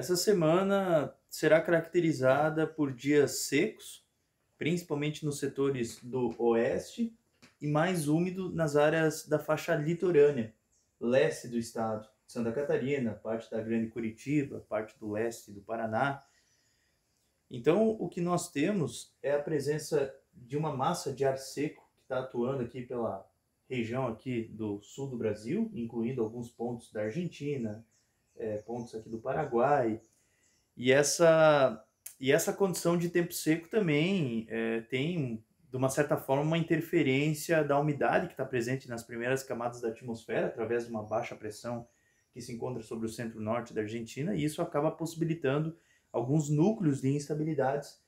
Essa semana será caracterizada por dias secos, principalmente nos setores do oeste, e mais úmido nas áreas da faixa litorânea, leste do estado, Santa Catarina, parte da Grande Curitiba, parte do leste do Paraná. Então, o que nós temos é a presença de uma massa de ar seco que está atuando aqui pela região aqui do sul do Brasil, incluindo alguns pontos da Argentina, é, pontos aqui do Paraguai. E essa, e essa condição de tempo seco também é, tem, de uma certa forma, uma interferência da umidade que está presente nas primeiras camadas da atmosfera, através de uma baixa pressão que se encontra sobre o centro-norte da Argentina, e isso acaba possibilitando alguns núcleos de instabilidades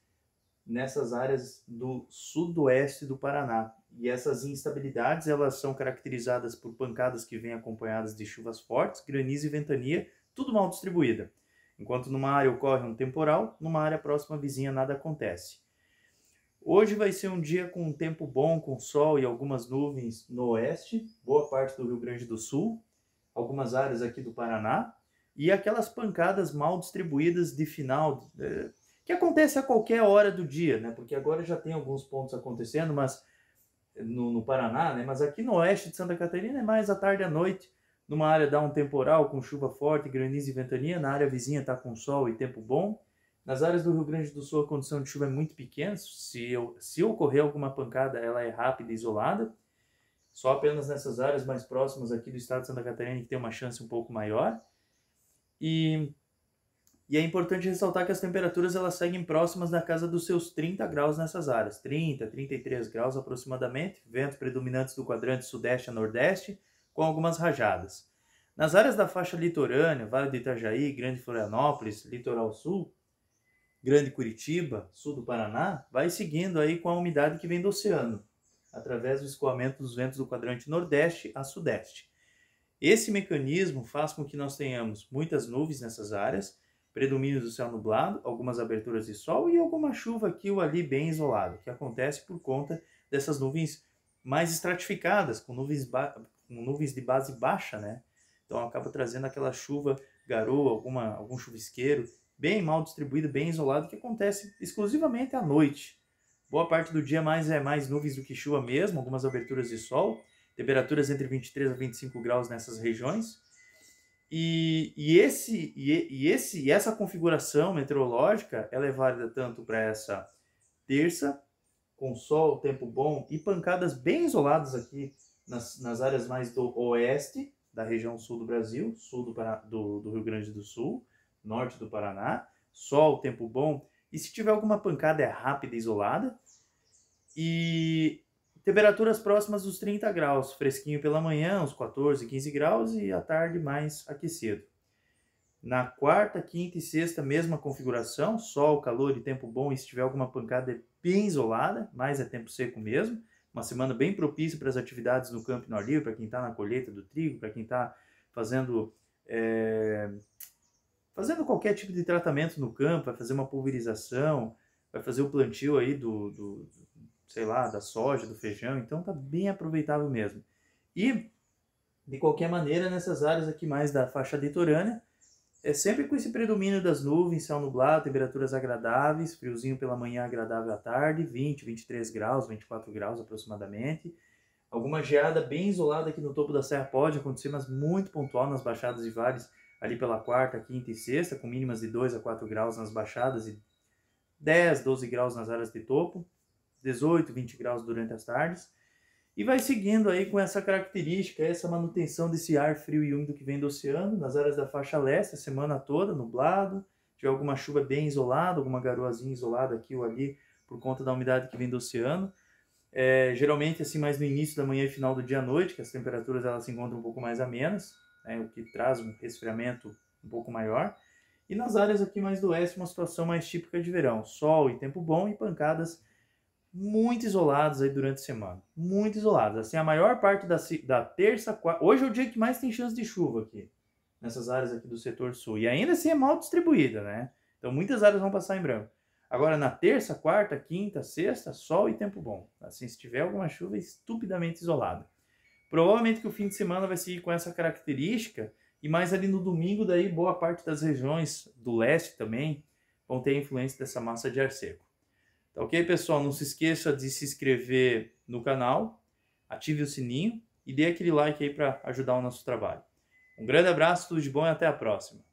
nessas áreas do sudoeste do Paraná. E essas instabilidades elas são caracterizadas por pancadas que vêm acompanhadas de chuvas fortes, granizo e ventania, tudo mal distribuída. Enquanto numa área ocorre um temporal, numa área próxima vizinha nada acontece. Hoje vai ser um dia com um tempo bom, com sol e algumas nuvens no oeste, boa parte do Rio Grande do Sul, algumas áreas aqui do Paraná, e aquelas pancadas mal distribuídas de final, é, que acontece a qualquer hora do dia, né? Porque agora já tem alguns pontos acontecendo, mas no, no Paraná, né? Mas aqui no oeste de Santa Catarina é mais à tarde e à noite, numa área dá um temporal com chuva forte, granizo e ventania, na área vizinha está com sol e tempo bom. Nas áreas do Rio Grande do Sul a condição de chuva é muito pequena, se, eu, se ocorrer alguma pancada ela é rápida e isolada. Só apenas nessas áreas mais próximas aqui do estado de Santa Catarina que tem uma chance um pouco maior. E, e é importante ressaltar que as temperaturas elas seguem próximas da casa dos seus 30 graus nessas áreas, 30, 33 graus aproximadamente, ventos predominantes do quadrante sudeste a nordeste, com algumas rajadas. Nas áreas da faixa litorânea, Vale do Itajaí, Grande Florianópolis, Litoral Sul, Grande Curitiba, sul do Paraná, vai seguindo aí com a umidade que vem do oceano, através do escoamento dos ventos do quadrante nordeste a sudeste. Esse mecanismo faz com que nós tenhamos muitas nuvens nessas áreas, predomínio do céu nublado, algumas aberturas de sol e alguma chuva aqui ou ali bem isolada, que acontece por conta dessas nuvens mais estratificadas, com nuvens com nuvens de base baixa, né? Então acaba trazendo aquela chuva, garoa, alguma, algum chuvisqueiro, bem mal distribuído, bem isolado, que acontece exclusivamente à noite. Boa parte do dia mais é mais nuvens do que chuva mesmo, algumas aberturas de sol, temperaturas entre 23 a 25 graus nessas regiões. E, e, esse, e, e esse, essa configuração meteorológica ela é válida tanto para essa terça, com sol, tempo bom e pancadas bem isoladas aqui nas, nas áreas mais do oeste da região sul do Brasil, sul do, do, do Rio Grande do Sul, norte do Paraná, sol, tempo bom, e se tiver alguma pancada é rápida isolada, e temperaturas próximas dos 30 graus, fresquinho pela manhã, uns 14, 15 graus, e à tarde mais aquecido. Na quarta, quinta e sexta, mesma configuração, sol, calor e tempo bom, e se tiver alguma pancada é bem isolada, mas é tempo seco mesmo uma semana bem propícia para as atividades no campo e no ar livre, para quem está na colheita do trigo, para quem está fazendo é, fazendo qualquer tipo de tratamento no campo, vai fazer uma pulverização, vai fazer o plantio aí do, do, sei lá, da soja, do feijão, então está bem aproveitável mesmo. E de qualquer maneira, nessas áreas aqui mais da faixa litorânea, é sempre com esse predomínio das nuvens, céu nublado, temperaturas agradáveis, friozinho pela manhã, agradável à tarde, 20, 23 graus, 24 graus aproximadamente. Alguma geada bem isolada aqui no topo da serra pode acontecer, mas muito pontual nas baixadas e vales, ali pela quarta, quinta e sexta, com mínimas de 2 a 4 graus nas baixadas e 10, 12 graus nas áreas de topo, 18, 20 graus durante as tardes. E vai seguindo aí com essa característica, essa manutenção desse ar frio e úmido que vem do oceano, nas áreas da faixa leste, a semana toda, nublado, tiver alguma chuva bem isolada, alguma garoazinha isolada aqui ou ali, por conta da umidade que vem do oceano. É, geralmente, assim, mais no início da manhã e final do dia à noite, que as temperaturas elas se encontram um pouco mais amenas, né, o que traz um resfriamento um pouco maior. E nas áreas aqui mais do oeste, uma situação mais típica de verão, sol e tempo bom e pancadas muito isolados aí durante a semana. Muito isolados. Assim, a maior parte da, da terça, quarta... Hoje é o dia que mais tem chance de chuva aqui, nessas áreas aqui do setor sul. E ainda assim é mal distribuída, né? Então muitas áreas vão passar em branco. Agora, na terça, quarta, quinta, sexta, sol e tempo bom. Assim, se tiver alguma chuva, é estupidamente isolada. Provavelmente que o fim de semana vai seguir com essa característica, e mais ali no domingo, daí boa parte das regiões do leste também vão ter influência dessa massa de ar seco. Tá ok, pessoal? Não se esqueça de se inscrever no canal, ative o sininho e dê aquele like aí para ajudar o nosso trabalho. Um grande abraço, tudo de bom e até a próxima.